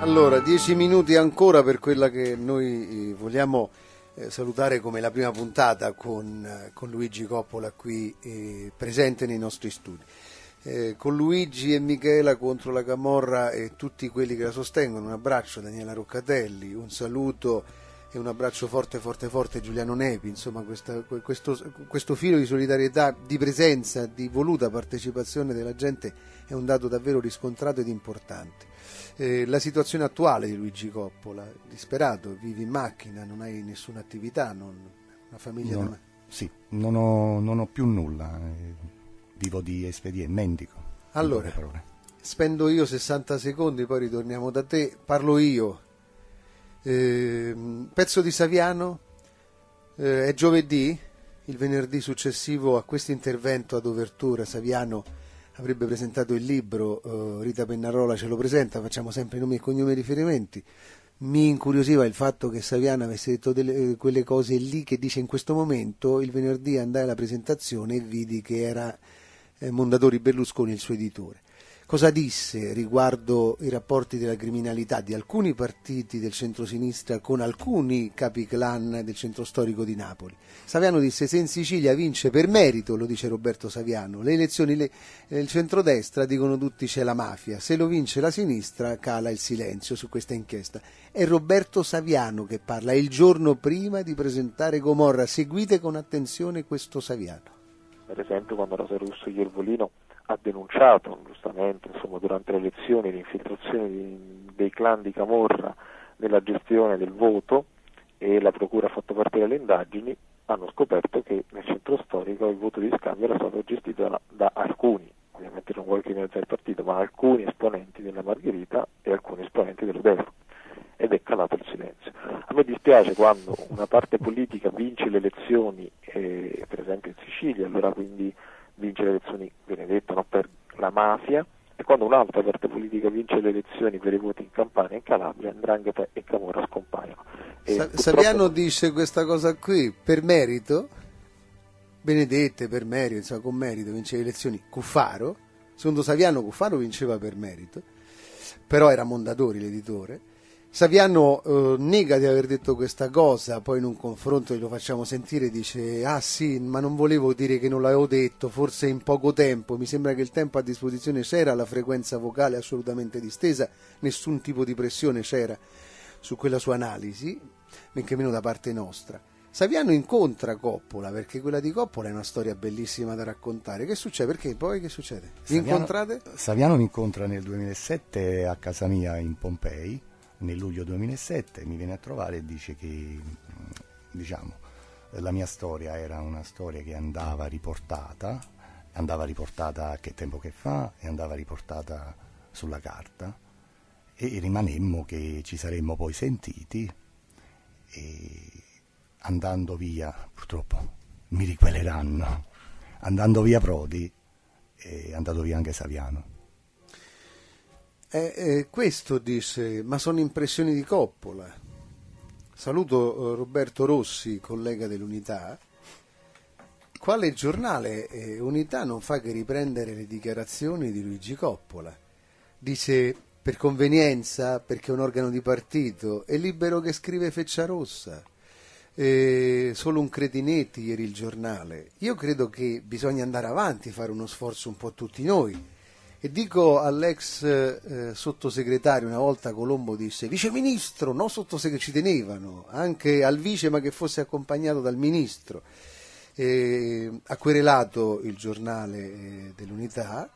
Allora, dieci minuti ancora per quella che noi eh, vogliamo eh, salutare come la prima puntata con, eh, con Luigi Coppola qui eh, presente nei nostri studi. Eh, con Luigi e Michela contro la Camorra e tutti quelli che la sostengono, un abbraccio Daniela Roccatelli, un saluto e un abbraccio forte forte forte Giuliano Nepi, insomma questa, questo, questo, filo di solidarietà, di presenza, di voluta partecipazione della gente è un dato davvero riscontrato ed importante. Eh, la situazione attuale di Luigi Coppola, disperato, vivi in macchina, non hai nessuna attività, non, una famiglia... Non, da... Sì, non ho, non ho, più nulla, eh, vivo di espediente, mendico. Allora, spendo io 60 secondi, poi ritorniamo da te, parlo io eh, pezzo di Saviano eh, è giovedì, il venerdì successivo a questo intervento ad Overtura Saviano avrebbe presentato il libro, eh, Rita Pennarola ce lo presenta, facciamo sempre nomi e cognomi e riferimenti. Mi incuriosiva il fatto che Saviano avesse detto delle, eh, quelle cose lì che dice in questo momento. Il venerdì andai alla presentazione e vidi che era eh, Mondadori Berlusconi il suo editore. Cosa disse riguardo i rapporti della criminalità di alcuni partiti del centrosinistra con alcuni capi clan del centro storico di Napoli? Saviano disse se in Sicilia vince per merito, lo dice Roberto Saviano, le elezioni del il centrodestra dicono tutti c'è la mafia, se lo vince la sinistra cala il silenzio su questa inchiesta. È Roberto Saviano che parla il giorno prima di presentare Gomorra, seguite con attenzione questo Saviano. Per esempio quando Rosa Russo e Iervolino ha denunciato giustamente insomma, durante le elezioni l'infiltrazione di, dei clan di Camorra nella gestione del voto e la Procura ha fatto partire le indagini, hanno scoperto che nel centro storico il voto di scambio era stato gestito da, da alcuni, ovviamente non qualche mezzo del partito, ma alcuni esponenti della Margherita e alcuni esponenti del dell'Udeur ed è calato il silenzio. A me dispiace quando una parte politica vince le elezioni, eh, per esempio in Sicilia, allora quindi vince le elezioni Benedetto, non per la mafia, e quando un'altra parte politica vince le elezioni per i voti in Campania e in Calabria, Andrangheta e Camorra scompaiono. E Sa- Saviano dice questa cosa qui per merito, Benedette per merito, insomma con merito vince le elezioni, Cuffaro, secondo Saviano Cuffaro vinceva per merito, però era Mondadori l'editore, Saviano eh, nega di aver detto questa cosa, poi in un confronto glielo facciamo sentire, dice ah sì, ma non volevo dire che non l'avevo detto, forse in poco tempo, mi sembra che il tempo a disposizione c'era, la frequenza vocale assolutamente distesa, nessun tipo di pressione c'era su quella sua analisi, neanche meno da parte nostra. Saviano incontra Coppola perché quella di Coppola è una storia bellissima da raccontare. Che succede? Perché poi che succede? Vi Saviano, incontrate? Saviano mi incontra nel 2007 a casa mia in Pompei nel luglio 2007 mi viene a trovare e dice che mm, diciamo, la mia storia era una storia che andava riportata, andava riportata a che tempo che fa e andava riportata sulla carta e rimanemmo che ci saremmo poi sentiti e andando via, purtroppo mi riqueleranno, andando via Prodi è andato via anche Saviano. Eh, eh, questo disse, ma sono impressioni di Coppola. Saluto eh, Roberto Rossi, collega dell'Unità. Quale giornale eh, Unità non fa che riprendere le dichiarazioni di Luigi Coppola? Dice per convenienza, perché è un organo di partito, è libero che scrive feccia rossa. Eh, solo un cretinetti ieri il giornale. Io credo che bisogna andare avanti, fare uno sforzo un po' tutti noi e dico all'ex eh, sottosegretario, una volta Colombo disse, viceministro, no sottosegretario, ci tenevano, anche al vice ma che fosse accompagnato dal ministro. Eh, ha querelato il giornale eh, dell'unità,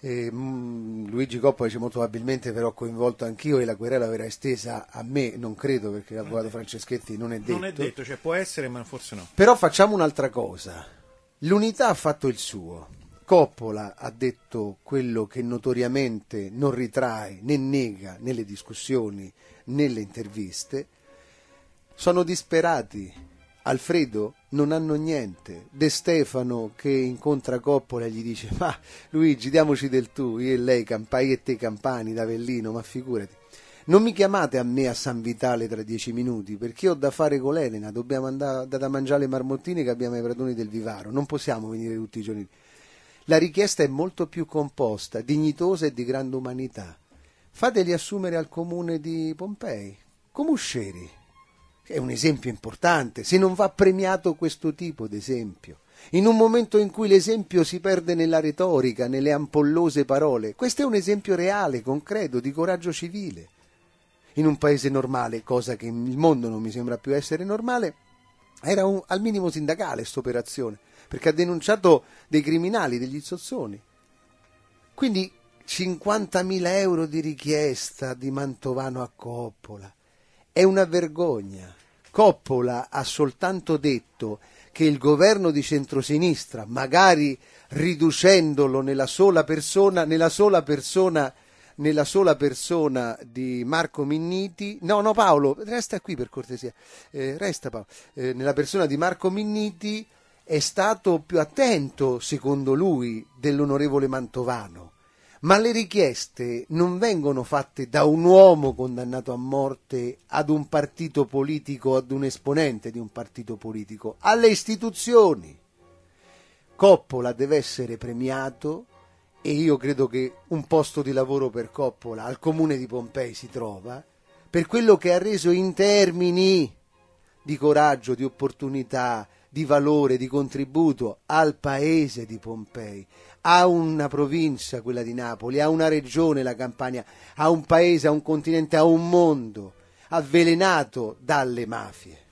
mh, mm, Luigi Coppa dice molto probabilmente però coinvolto anch'io e la querela verrà estesa a me, non credo perché l'avvocato Franceschetti non è detto. Non è detto, cioè può essere ma forse no. Però facciamo un'altra cosa, l'unità ha fatto il suo Coppola ha detto quello che notoriamente non ritrae né nega nelle discussioni, nelle interviste, sono disperati. Alfredo non hanno niente. De Stefano che incontra Coppola gli dice ma Luigi diamoci del tu, io e lei campai e te campani d'Avellino, ma figurati. Non mi chiamate a me a San Vitale tra dieci minuti, perché ho da fare con Elena, dobbiamo andare a mangiare le marmottine che abbiamo ai pradoni del Vivaro, non possiamo venire tutti i giorni. La richiesta è molto più composta, dignitosa e di grande umanità. Fateli assumere al comune di Pompei, come Usceri. È un esempio importante, se non va premiato questo tipo d'esempio. In un momento in cui l'esempio si perde nella retorica, nelle ampollose parole, questo è un esempio reale, concreto, di coraggio civile. In un paese normale, cosa che il mondo non mi sembra più essere normale, era un, al minimo sindacale questa operazione perché ha denunciato dei criminali, degli zozzoni. Quindi 50.000 euro di richiesta di Mantovano a Coppola. È una vergogna. Coppola ha soltanto detto che il governo di centrosinistra, magari riducendolo nella sola persona, nella sola persona, nella sola persona di Marco Minniti, no, no Paolo, resta qui per cortesia, eh, resta Paolo, eh, nella persona di Marco Minniti è stato più attento, secondo lui, dell'onorevole Mantovano. Ma le richieste non vengono fatte da un uomo condannato a morte ad un partito politico, ad un esponente di un partito politico, alle istituzioni. Coppola deve essere premiato e io credo che un posto di lavoro per Coppola al comune di Pompei si trova per quello che ha reso in termini di coraggio, di opportunità, di valore, di contributo al paese di Pompei, a una provincia, quella di Napoli, a una regione, la Campania, a un paese, a un continente, a un mondo avvelenato dalle mafie.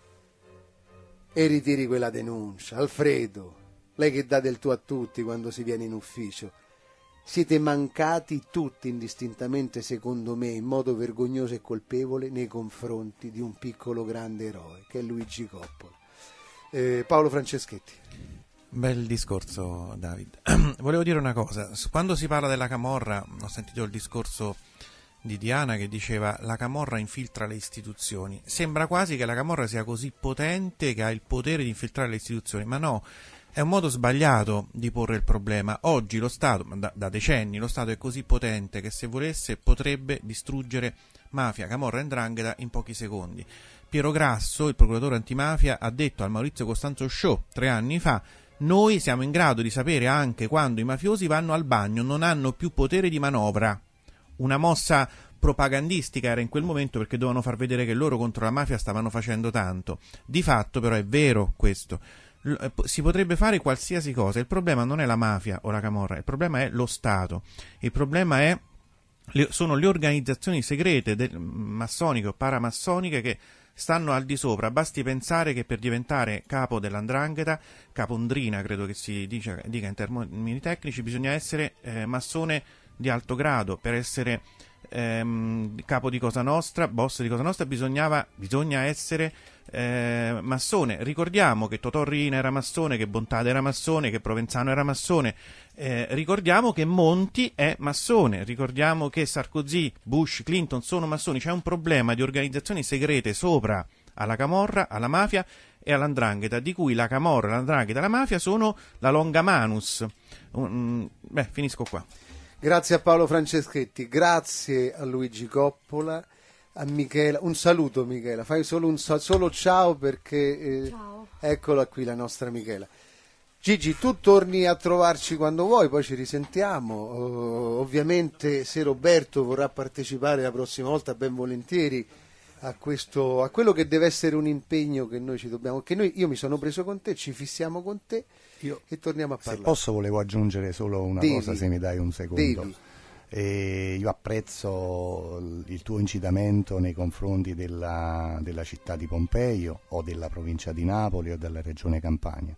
E ritiri quella denuncia. Alfredo, lei che dà del tu a tutti quando si viene in ufficio. Siete mancati tutti indistintamente, secondo me, in modo vergognoso e colpevole nei confronti di un piccolo grande eroe, che è Luigi Coppola eh, Paolo Franceschetti. Bel discorso David. Volevo dire una cosa, quando si parla della Camorra ho sentito il discorso di Diana che diceva la Camorra infiltra le istituzioni. Sembra quasi che la Camorra sia così potente che ha il potere di infiltrare le istituzioni, ma no, è un modo sbagliato di porre il problema. Oggi lo Stato, da, da decenni, lo Stato è così potente che se volesse potrebbe distruggere mafia, camorra e ndrangheta in pochi secondi. Piero Grasso, il procuratore antimafia, ha detto al Maurizio Costanzo Show tre anni fa noi siamo in grado di sapere anche quando i mafiosi vanno al bagno, non hanno più potere di manovra. Una mossa propagandistica era in quel momento perché dovevano far vedere che loro contro la mafia stavano facendo tanto. Di fatto però è vero questo. Eh, si potrebbe fare qualsiasi cosa, il problema non è la mafia o la camorra, il problema è lo Stato, il problema è le, sono le organizzazioni segrete del, massoniche o paramassoniche che stanno al di sopra. Basti pensare che per diventare capo dell'andrangheta, capondrina credo che si dice, dica in termini tecnici, bisogna essere eh, massone di alto grado per essere ehm, capo di Cosa Nostra, boss di Cosa Nostra, bisognava, bisogna essere eh, massone. Ricordiamo che Totò Totorrina era massone, che Bontade era massone, che Provenzano era massone. Eh, ricordiamo che Monti è massone, ricordiamo che Sarkozy, Bush, Clinton sono massoni. C'è un problema di organizzazioni segrete sopra alla Camorra, alla mafia e all'andrangheta, di cui la Camorra, l'andrangheta e la mafia sono la longa manus. Um, beh, finisco qua. Grazie a Paolo Franceschetti, grazie a Luigi Coppola, a Michela. Un saluto Michela, fai solo un solo ciao perché eh, ciao. eccola qui la nostra Michela. Gigi, tu torni a trovarci quando vuoi, poi ci risentiamo. Uh, ovviamente se Roberto vorrà partecipare la prossima volta, ben volentieri a, questo, a quello che deve essere un impegno che noi ci dobbiamo, che noi, io mi sono preso con te, ci fissiamo con te. Io, e torniamo a parlare. Se posso volevo aggiungere solo una devi, cosa, se mi dai un secondo. io apprezzo il tuo incitamento nei confronti della, della città di Pompeio o della provincia di Napoli o della regione Campania,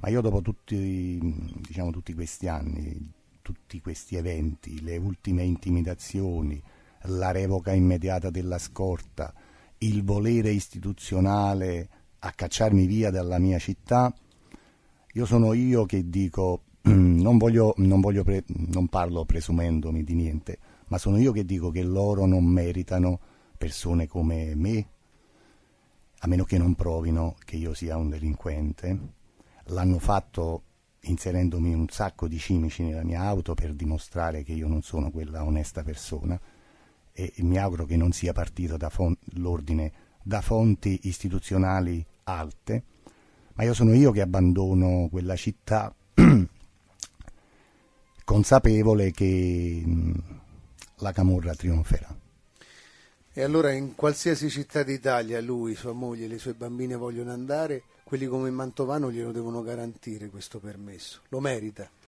ma io dopo tutti, diciamo, tutti questi anni, tutti questi eventi, le ultime intimidazioni, la revoca immediata della scorta, il volere istituzionale a cacciarmi via dalla mia città, io sono io che dico, non, voglio, non, voglio pre, non parlo presumendomi di niente, ma sono io che dico che loro non meritano persone come me, a meno che non provino che io sia un delinquente. L'hanno fatto inserendomi un sacco di cimici nella mia auto per dimostrare che io non sono quella onesta persona e mi auguro che non sia partito da l'ordine da fonti istituzionali alte ma io sono io che abbandono quella città consapevole che la Camorra trionferà. E allora in qualsiasi città d'Italia lui, sua moglie e le sue bambine vogliono andare, quelli come Mantovano glielo devono garantire questo permesso, lo merita.